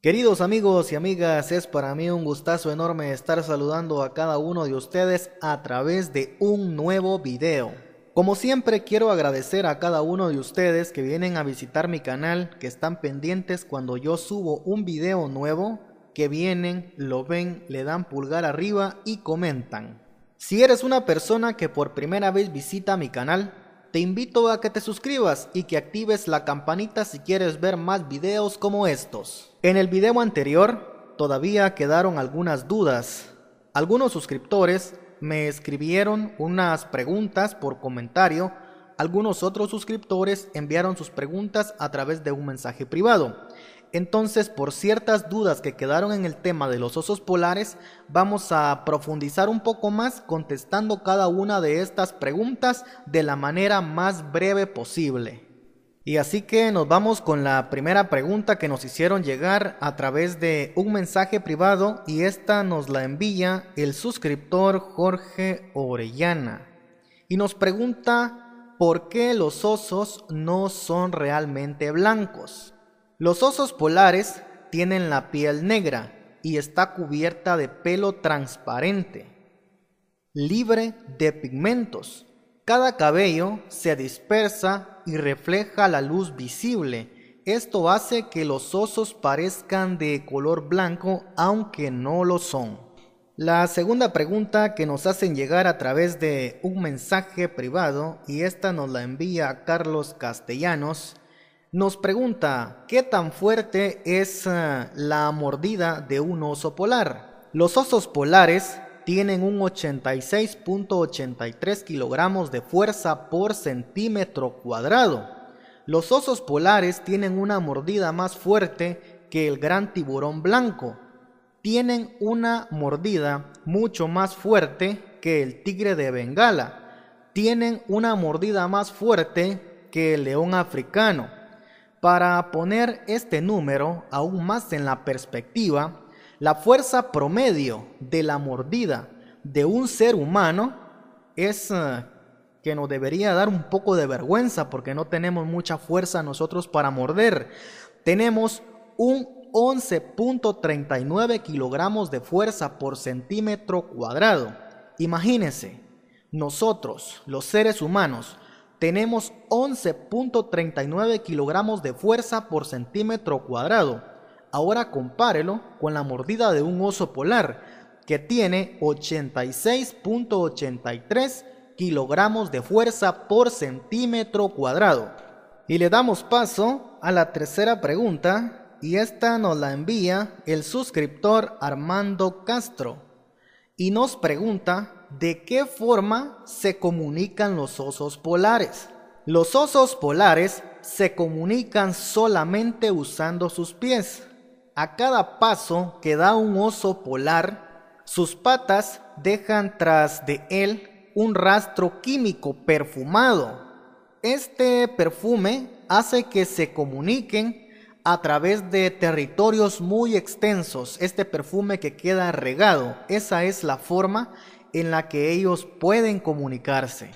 Queridos amigos y amigas, es para mí un gustazo enorme estar saludando a cada uno de ustedes a través de un nuevo video. Como siempre quiero agradecer a cada uno de ustedes que vienen a visitar mi canal, que están pendientes cuando yo subo un video nuevo, que vienen, lo ven, le dan pulgar arriba y comentan. Si eres una persona que por primera vez visita mi canal, te invito a que te suscribas y que actives la campanita si quieres ver más videos como estos. En el video anterior todavía quedaron algunas dudas. Algunos suscriptores me escribieron unas preguntas por comentario algunos otros suscriptores enviaron sus preguntas a través de un mensaje privado. Entonces, por ciertas dudas que quedaron en el tema de los osos polares, vamos a profundizar un poco más contestando cada una de estas preguntas de la manera más breve posible. Y así que nos vamos con la primera pregunta que nos hicieron llegar a través de un mensaje privado y esta nos la envía el suscriptor Jorge Orellana. Y nos pregunta, ¿por qué los osos no son realmente blancos? Los osos polares tienen la piel negra y está cubierta de pelo transparente, libre de pigmentos. Cada cabello se dispersa y refleja la luz visible. Esto hace que los osos parezcan de color blanco aunque no lo son. La segunda pregunta que nos hacen llegar a través de un mensaje privado y esta nos la envía Carlos Castellanos nos pregunta, ¿qué tan fuerte es eh, la mordida de un oso polar? Los osos polares tienen un 86.83 kilogramos de fuerza por centímetro cuadrado. Los osos polares tienen una mordida más fuerte que el gran tiburón blanco. Tienen una mordida mucho más fuerte que el tigre de Bengala. Tienen una mordida más fuerte que el león africano. Para poner este número aún más en la perspectiva, la fuerza promedio de la mordida de un ser humano es eh, que nos debería dar un poco de vergüenza porque no tenemos mucha fuerza nosotros para morder. Tenemos un 11.39 kilogramos de fuerza por centímetro cuadrado. Imagínense, nosotros, los seres humanos, tenemos 11.39 kilogramos de fuerza por centímetro cuadrado. Ahora compárelo con la mordida de un oso polar, que tiene 86.83 kilogramos de fuerza por centímetro cuadrado. Y le damos paso a la tercera pregunta, y esta nos la envía el suscriptor Armando Castro, y nos pregunta de qué forma se comunican los osos polares. Los osos polares se comunican solamente usando sus pies. A cada paso que da un oso polar, sus patas dejan tras de él un rastro químico perfumado. Este perfume hace que se comuniquen a través de territorios muy extensos, este perfume que queda regado. Esa es la forma en la que ellos pueden comunicarse.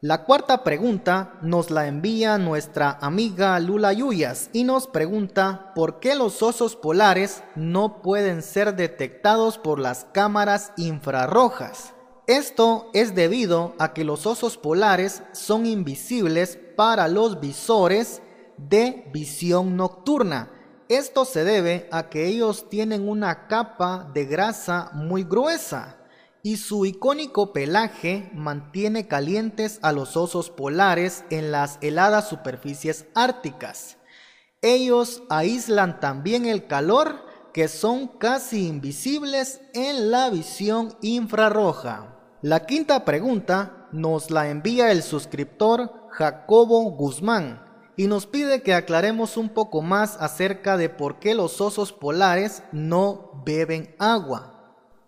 La cuarta pregunta nos la envía nuestra amiga Lula Yuyas y nos pregunta por qué los osos polares no pueden ser detectados por las cámaras infrarrojas. Esto es debido a que los osos polares son invisibles para los visores de visión nocturna. Esto se debe a que ellos tienen una capa de grasa muy gruesa y su icónico pelaje mantiene calientes a los osos polares en las heladas superficies árticas. Ellos aíslan también el calor que son casi invisibles en la visión infrarroja. La quinta pregunta nos la envía el suscriptor Jacobo Guzmán y nos pide que aclaremos un poco más acerca de por qué los osos polares no beben agua.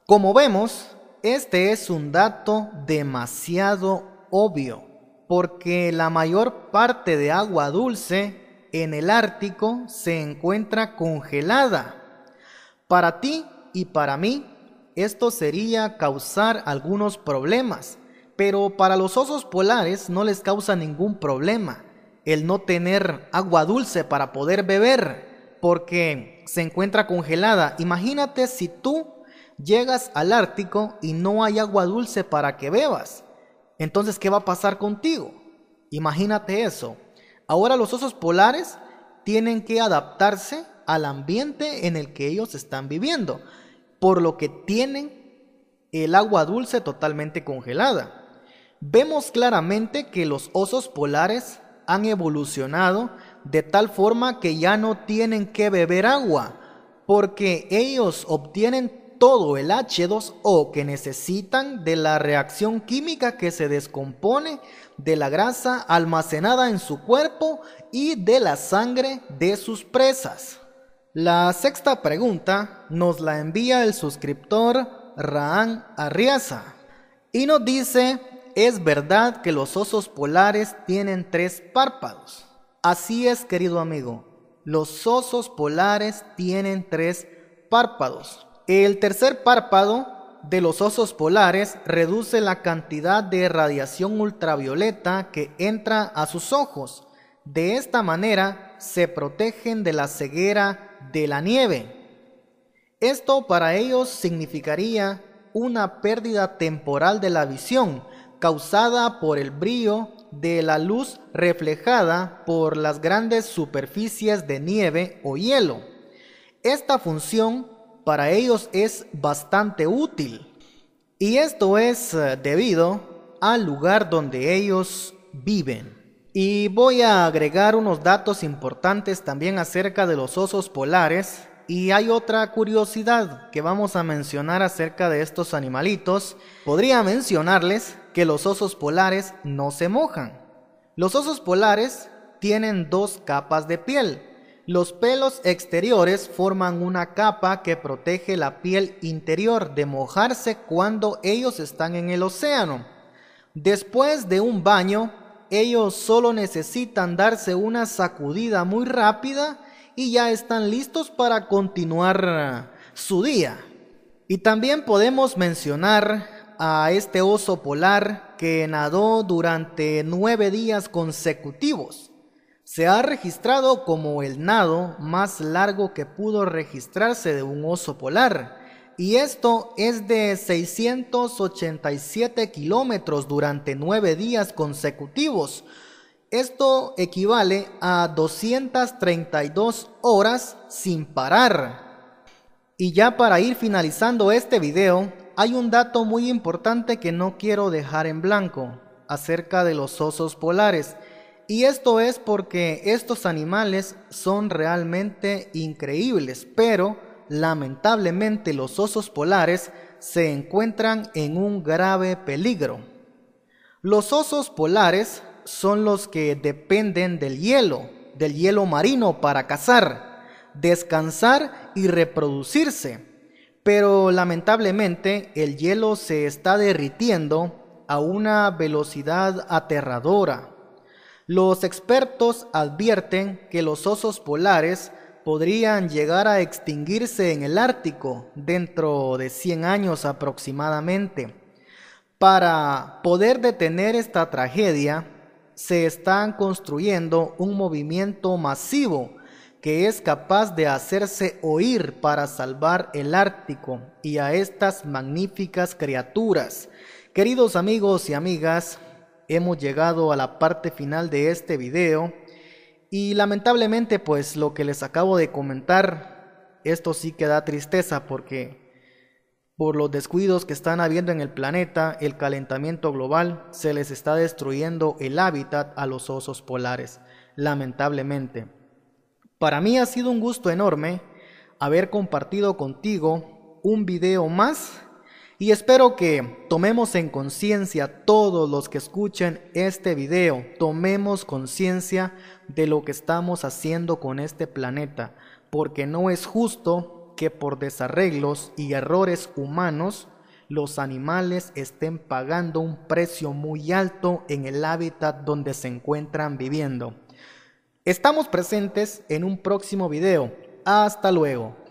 Como vemos, este es un dato demasiado obvio, porque la mayor parte de agua dulce en el Ártico se encuentra congelada. Para ti y para mí, esto sería causar algunos problemas, pero para los osos polares no les causa ningún problema el no tener agua dulce para poder beber, porque se encuentra congelada. Imagínate si tú Llegas al Ártico y no hay agua dulce para que bebas. Entonces, ¿qué va a pasar contigo? Imagínate eso. Ahora los osos polares tienen que adaptarse al ambiente en el que ellos están viviendo, por lo que tienen el agua dulce totalmente congelada. Vemos claramente que los osos polares han evolucionado de tal forma que ya no tienen que beber agua, porque ellos obtienen todo el H2O que necesitan de la reacción química que se descompone de la grasa almacenada en su cuerpo y de la sangre de sus presas. La sexta pregunta nos la envía el suscriptor Raán Arriaza y nos dice, ¿es verdad que los osos polares tienen tres párpados? Así es, querido amigo, los osos polares tienen tres párpados. El tercer párpado de los osos polares reduce la cantidad de radiación ultravioleta que entra a sus ojos. De esta manera se protegen de la ceguera de la nieve. Esto para ellos significaría una pérdida temporal de la visión causada por el brillo de la luz reflejada por las grandes superficies de nieve o hielo. Esta función para ellos es bastante útil. Y esto es eh, debido al lugar donde ellos viven. Y voy a agregar unos datos importantes también acerca de los osos polares. Y hay otra curiosidad que vamos a mencionar acerca de estos animalitos. Podría mencionarles que los osos polares no se mojan. Los osos polares tienen dos capas de piel, los pelos exteriores forman una capa que protege la piel interior de mojarse cuando ellos están en el océano. Después de un baño, ellos solo necesitan darse una sacudida muy rápida y ya están listos para continuar su día. Y también podemos mencionar a este oso polar que nadó durante nueve días consecutivos se ha registrado como el nado más largo que pudo registrarse de un oso polar, y esto es de 687 kilómetros durante nueve días consecutivos. Esto equivale a 232 horas sin parar. Y ya para ir finalizando este video, hay un dato muy importante que no quiero dejar en blanco acerca de los osos polares y esto es porque estos animales son realmente increíbles, pero lamentablemente los osos polares se encuentran en un grave peligro. Los osos polares son los que dependen del hielo, del hielo marino para cazar, descansar y reproducirse. Pero lamentablemente el hielo se está derritiendo a una velocidad aterradora los expertos advierten que los osos polares podrían llegar a extinguirse en el Ártico dentro de 100 años aproximadamente. Para poder detener esta tragedia, se están construyendo un movimiento masivo que es capaz de hacerse oír para salvar el Ártico y a estas magníficas criaturas. Queridos amigos y amigas, hemos llegado a la parte final de este video y lamentablemente pues lo que les acabo de comentar, esto sí que da tristeza porque por los descuidos que están habiendo en el planeta, el calentamiento global, se les está destruyendo el hábitat a los osos polares, lamentablemente. Para mí ha sido un gusto enorme haber compartido contigo un video más y espero que tomemos en conciencia todos los que escuchen este video, tomemos conciencia de lo que estamos haciendo con este planeta, porque no es justo que por desarreglos y errores humanos los animales estén pagando un precio muy alto en el hábitat donde se encuentran viviendo. Estamos presentes en un próximo video. Hasta luego.